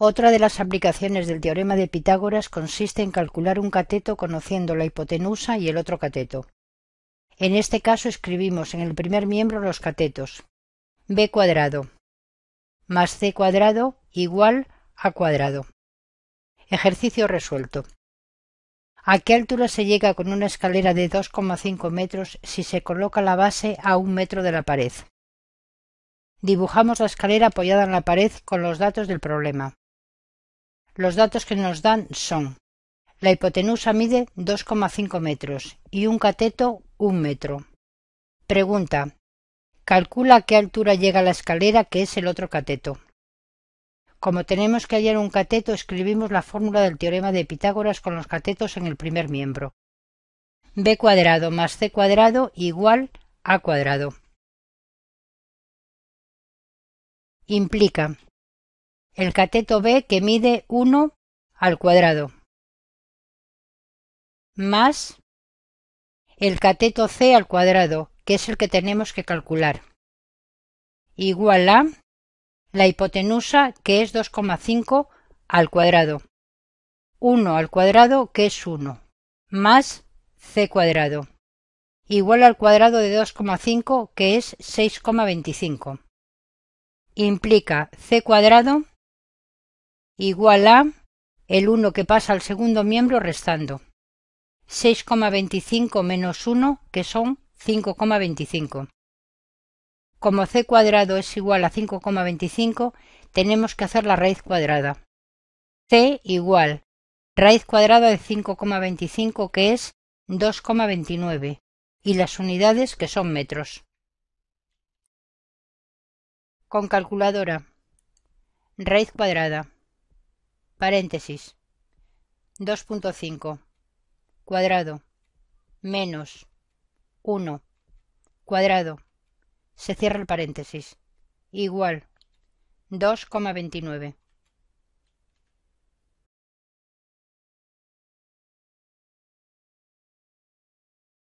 Otra de las aplicaciones del teorema de Pitágoras consiste en calcular un cateto conociendo la hipotenusa y el otro cateto. En este caso escribimos en el primer miembro los catetos. b cuadrado más c cuadrado igual a cuadrado. Ejercicio resuelto. ¿A qué altura se llega con una escalera de 2,5 metros si se coloca la base a un metro de la pared? Dibujamos la escalera apoyada en la pared con los datos del problema. Los datos que nos dan son la hipotenusa mide 2,5 metros y un cateto 1 metro. Pregunta. Calcula qué altura llega la escalera que es el otro cateto. Como tenemos que hallar un cateto, escribimos la fórmula del teorema de Pitágoras con los catetos en el primer miembro. b cuadrado más c cuadrado igual a cuadrado. Implica el cateto B que mide 1 al cuadrado, más el cateto C al cuadrado, que es el que tenemos que calcular, igual a la hipotenusa, que es 2,5 al cuadrado, 1 al cuadrado, que es 1, más c cuadrado, igual al cuadrado de 2,5, que es 6,25. Implica c cuadrado igual a el 1 que pasa al segundo miembro restando. 6,25 menos 1, que son 5,25. Como c cuadrado es igual a 5,25, tenemos que hacer la raíz cuadrada. c igual raíz cuadrada de 5,25, que es 2,29, y las unidades que son metros. Con calculadora. Raíz cuadrada. Paréntesis. 2.5. Cuadrado. Menos. 1. Cuadrado. Se cierra el paréntesis. Igual. 2,29.